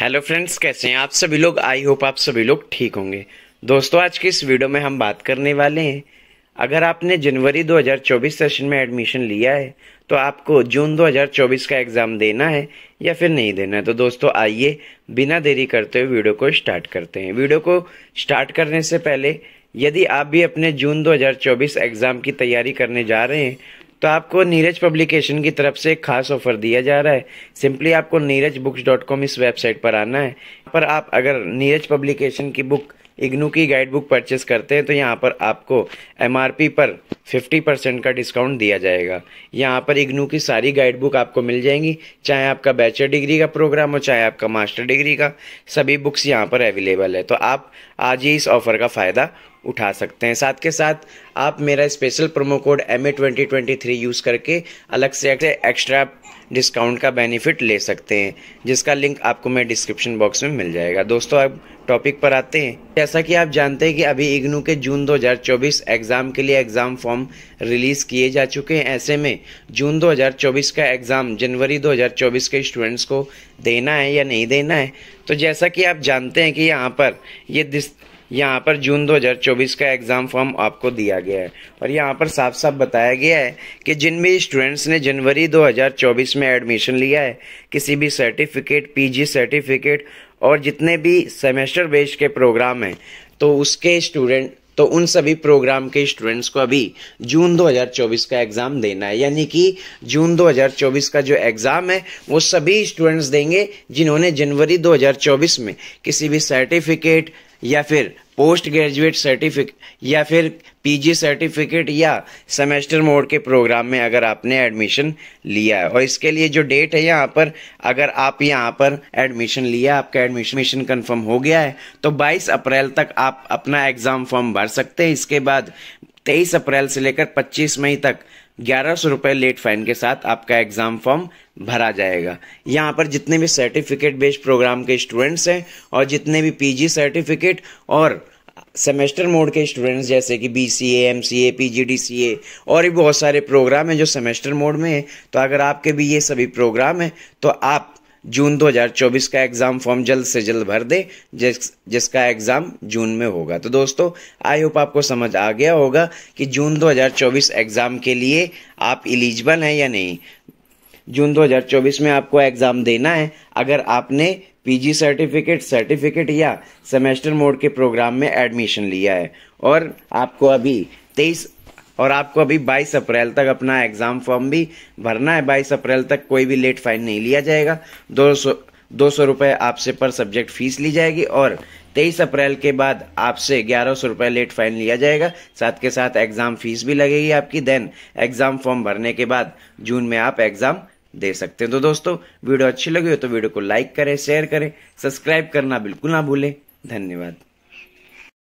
hello friends कैसे हैं आप सभी लोग आई होप आप सभी लोग ठीक होंगे दोस्तों आज के इस वीडियो में हम बात करने वाले हैं अगर आपने जनवरी 2024 सेशन में एडमिशन लिया है तो आपको जून 2024 का एग्ज़ाम देना है या फिर नहीं देना है तो दोस्तों आइए बिना देरी करते हुए वीडियो को स्टार्ट करते हैं वीडियो को स्टार्ट करने से पहले यदि आप भी अपने जून 2024 एग्ज़ाम की तैयारी करने जा रहे हैं तो आपको नीरज पब्लिकेशन की तरफ से एक खास ऑफर दिया जा रहा है सिंपली आपको नीरज बुक्स डॉट कॉम इस वेबसाइट पर आना है पर आप अगर नीरज पब्लिकेशन की बुक इग्नू की गाइड बुक परचेस करते हैं तो यहाँ पर आपको एम पर 50 परसेंट का डिस्काउंट दिया जाएगा यहाँ पर इग्नू की सारी गाइड बुक आपको मिल जाएंगी चाहे आपका बैचलर डिग्री का प्रोग्राम हो चाहे आपका मास्टर डिग्री का सभी बुक्स यहाँ पर अवेलेबल है तो आप आज ही इस ऑफर का फ़ायदा उठा सकते हैं साथ के साथ आप मेरा special promo code M A twenty twenty three use करके अलग से एक्स्ट्रा डिस्काउंट का बेनिफिट ले सकते हैं जिसका लिंक आपको मैं डिस्क्रिप्शन बॉक्स में मिल जाएगा दोस्तों अब टॉपिक पर आते हैं जैसा कि आप जानते हैं कि अभी इग्नू के जून 2024 एग्ज़ाम के लिए एग्ज़ाम फॉर्म रिलीज़ किए जा चुके हैं ऐसे में जून 2024 का एग्ज़ाम जनवरी 2024 के स्टूडेंट्स को देना है या नहीं देना है तो जैसा कि आप जानते हैं कि यहाँ पर ये यहाँ पर जून 2024 का एग्ज़ाम फॉर्म आपको दिया गया है और यहाँ पर साफ साफ बताया गया है कि जिन भी स्टूडेंट्स ने जनवरी 2024 में एडमिशन लिया है किसी भी सर्टिफिकेट पीजी सर्टिफिकेट और जितने भी सेमेस्टर बेस्ड के प्रोग्राम हैं तो उसके स्टूडेंट तो उन सभी प्रोग्राम के स्टूडेंट्स को अभी जून 2024 का एग्ज़ाम देना है यानी कि जून 2024 का जो एग्ज़ाम है वो सभी स्टूडेंट्स देंगे जिन्होंने जनवरी 2024 में किसी भी सर्टिफिकेट या फिर पोस्ट ग्रेजुएट सर्टिफिकेट या फिर पीजी सर्टिफिकेट या सेमेस्टर मोड के प्रोग्राम में अगर आपने एडमिशन लिया है और इसके लिए जो डेट है यहाँ पर अगर आप यहाँ पर एडमिशन लिया आपका एडमिशन कंफर्म हो गया है तो 22 अप्रैल तक आप अपना एग्ज़ाम फॉर्म भर सकते हैं इसके बाद 23 अप्रैल से लेकर 25 मई तक ग्यारह सौ रुपये लेट फाइन के साथ आपका एग्ज़ाम फॉर्म भरा जाएगा यहाँ पर जितने भी सर्टिफिकेट बेस्ड प्रोग्राम के स्टूडेंट्स हैं और जितने भी पीजी सर्टिफिकेट और सेमेस्टर मोड के स्टूडेंट्स जैसे कि B C M C A P G D C A और भी बहुत सारे प्रोग्राम हैं जो सेमेस्टर मोड में हैं तो अगर आपके भी ये सभी प्रोग्राम हैं तो आप जून 2024 का एग्ज़ाम फॉर्म जल्द से जल्द भर दे जिस जिसका एग्ज़ाम जून में होगा तो दोस्तों आई होप आपको समझ आ गया होगा कि जून 2024 एग्ज़ाम के लिए आप इलिजिबल हैं या नहीं जून 2024 में आपको एग्ज़ाम देना है अगर आपने पीजी सर्टिफिकेट सर्टिफिकेट या सेमेस्टर मोड के प्रोग्राम में एडमिशन लिया है और आपको अभी तेईस और आपको अभी 22 अप्रैल तक अपना एग्ज़ाम फॉर्म भी भरना है 22 अप्रैल तक कोई भी लेट फाइन नहीं लिया जाएगा दो सौ दो सौ रुपये आपसे पर सब्जेक्ट फीस ली जाएगी और तेईस अप्रैल के बाद आपसे ग्यारह सौ रुपये लेट फाइन लिया जाएगा साथ के साथ एग्ज़ाम फीस भी लगेगी आपकी देन एग्ज़ाम फॉर्म भरने के बाद जून में आप एग्ज़ाम दे सकते हैं तो दोस्तों वीडियो अच्छी लगी हो तो वीडियो को लाइक करें शेयर करें सब्सक्राइब करना बिल्कुल ना भूलें धन्यवाद